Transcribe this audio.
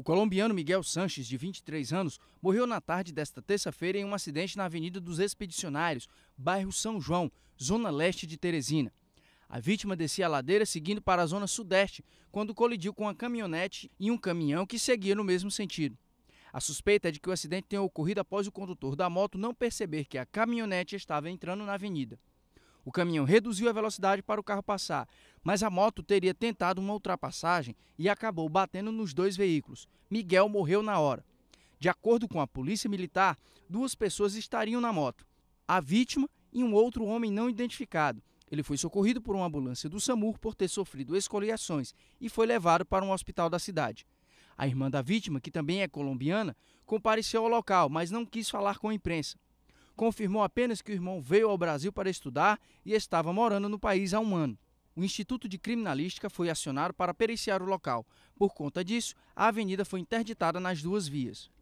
O colombiano Miguel Sanches, de 23 anos, morreu na tarde desta terça-feira em um acidente na Avenida dos Expedicionários, bairro São João, zona leste de Teresina. A vítima descia a ladeira seguindo para a zona sudeste, quando colidiu com uma caminhonete e um caminhão que seguia no mesmo sentido. A suspeita é de que o acidente tenha ocorrido após o condutor da moto não perceber que a caminhonete estava entrando na avenida. O caminhão reduziu a velocidade para o carro passar, mas a moto teria tentado uma ultrapassagem e acabou batendo nos dois veículos. Miguel morreu na hora. De acordo com a polícia militar, duas pessoas estariam na moto: a vítima e um outro homem não identificado. Ele foi socorrido por uma ambulância do SAMUR por ter sofrido escoriações e foi levado para um hospital da cidade. A irmã da vítima, que também é colombiana, compareceu ao local, mas não quis falar com a imprensa confirmou apenas que o irmão veio ao Brasil para estudar e estava morando no país há um ano. O Instituto de Criminalística foi acionado para periciar o local. Por conta disso, a avenida foi interditada nas duas vias.